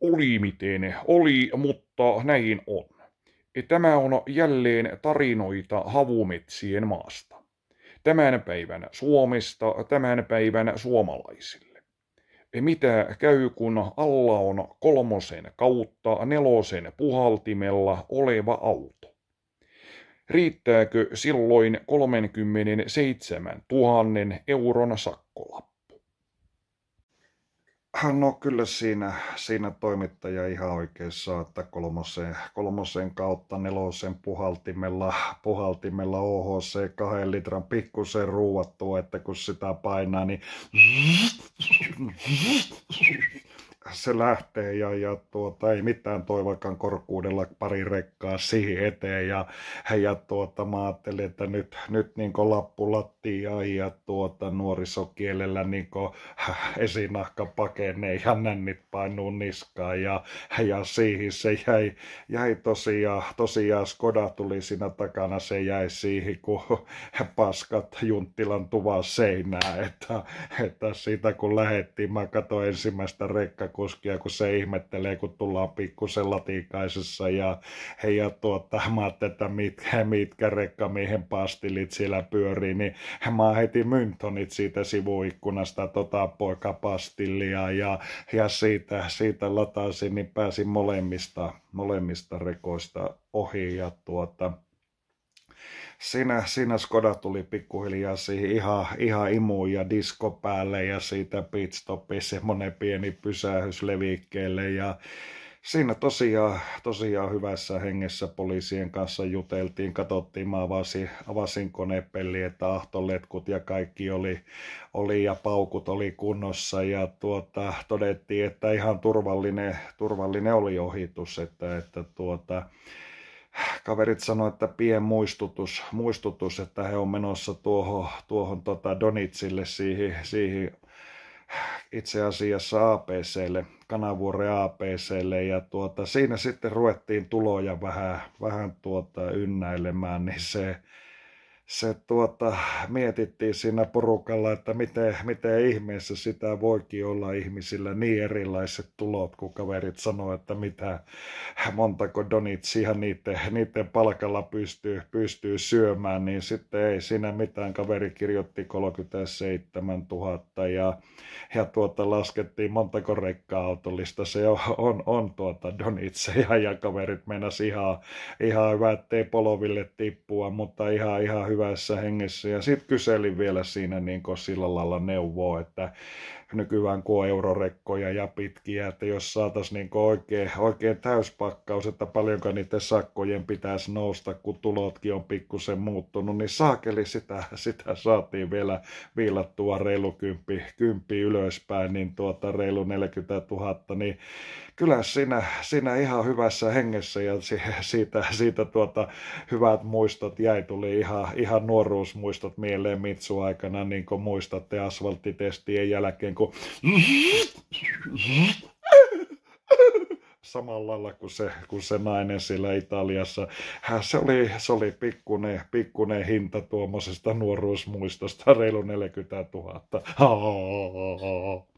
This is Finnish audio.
oli miten oli, mutta näin on. Tämä on jälleen tarinoita havumetsien maasta. Tämän päivän Suomesta, tämän päivän suomalaisille. Mitä käy, kun alla on kolmosen kautta nelosen puhaltimella oleva auto? Riittääkö silloin 37 000 euron sakkola? No kyllä siinä, siinä toimittaja ihan oikeassa, että kolmosen kolmosen kautta nelosen puhaltimella, puhaltimella OHC kahden litran pikkusen ruuattua, että kun sitä painaa, niin se lähtee ja, ja tuota, ei mitään toivakan korkuudella pari rekkaa siihen eteen ja, ja tuota, mä ajattelin, että nyt, nyt niin lappu lattia ja tuota, nuorisokielellä niin äh, esinahka pakenee ja nännit painuu niskaan ja, ja siihen se jäi, jäi tosiaan, tosiaan Skoda tuli siinä takana, se jäi siihen kun paskat Junttilan tuvaa seinää, että, että siitä kun lähettiin, mä katsoin ensimmäistä rekkaa kuskia, kun se ihmettelee, kun tullaan pikkusen latikaisessa ja hei ja tuota, mä että mitkä, mitkä rekkamiehen pastilit siellä pyörii, niin mä heti Myntonit siitä sivuikkunasta tota poikapastillia ja, ja siitä, siitä latasin, niin pääsin molemmista, molemmista rekoista ohi ja tuota, siinä, siinä Skoda tuli pikkuhiljaa siihen ihan, ihan imuun ja disko päälle ja siitä pitstopi semmoinen pieni pysähys levikkeelle ja siinä tosiaan, tosiaan hyvässä hengessä poliisien kanssa juteltiin, katsottiin, mä avasin, avasin konepelli, että ahtoletkut ja kaikki oli, oli ja paukut oli kunnossa ja tuota, todettiin, että ihan turvallinen, turvallinen oli ohitus, että, että tuota, kaverit sanoivat, että pien muistutus, muistutus, että he on menossa tuohon, tuohon tota Donitsille siihen, siihen itse asiassa APClle, Kanavuoren APClle ja tuota, siinä sitten ruvettiin tuloja vähän, vähän tuota, ynnäilemään, niin se, se tuota, mietittiin siinä porukalla, että miten, miten ihmeessä sitä voikin olla ihmisillä niin erilaiset tulot, kun kaverit sanoo, että mitä montako donitsia niiden, niiden palkalla pystyy, pystyy syömään, niin sitten ei siinä mitään. Kaveri kirjoitti 37 000 ja, ja tuota, laskettiin montako rekka-autollista se on, on, on tuota donitseja ja kaverit meinasi ihan, ihan hyvä, ettei poloville tippua, mutta ihan, ihan hyvä hyvässä hengessä. Ja sitten kyselin vielä siinä niin sillä lailla neuvoa, että nykyään kun on eurorekkoja ja pitkiä, että jos saataisiin niin oikein, oikein täyspakkaus, että paljonko niiden sakkojen pitäisi nousta, kun tulotkin on pikkusen muuttunut, niin saakeli sitä, sitä saatiin vielä viilattua reilu kymppi, kymppi ylöspäin, niin tuota reilu 40 000, niin kyllä sinä, sinä ihan hyvässä hengessä ja siitä, siitä tuota, hyvät muistot jäi, tuli ihan, ihan ihan nuoruusmuistot mieleen Mitsu-aikana, niin kuin muistatte asfalttitestien jälkeen, kun samalla lailla kuin se, kuin se nainen siellä Italiassa. Hän, äh, se oli, se oli pikkuinen, pikkune hinta tuommoisesta nuoruusmuistosta, reilu 40 000.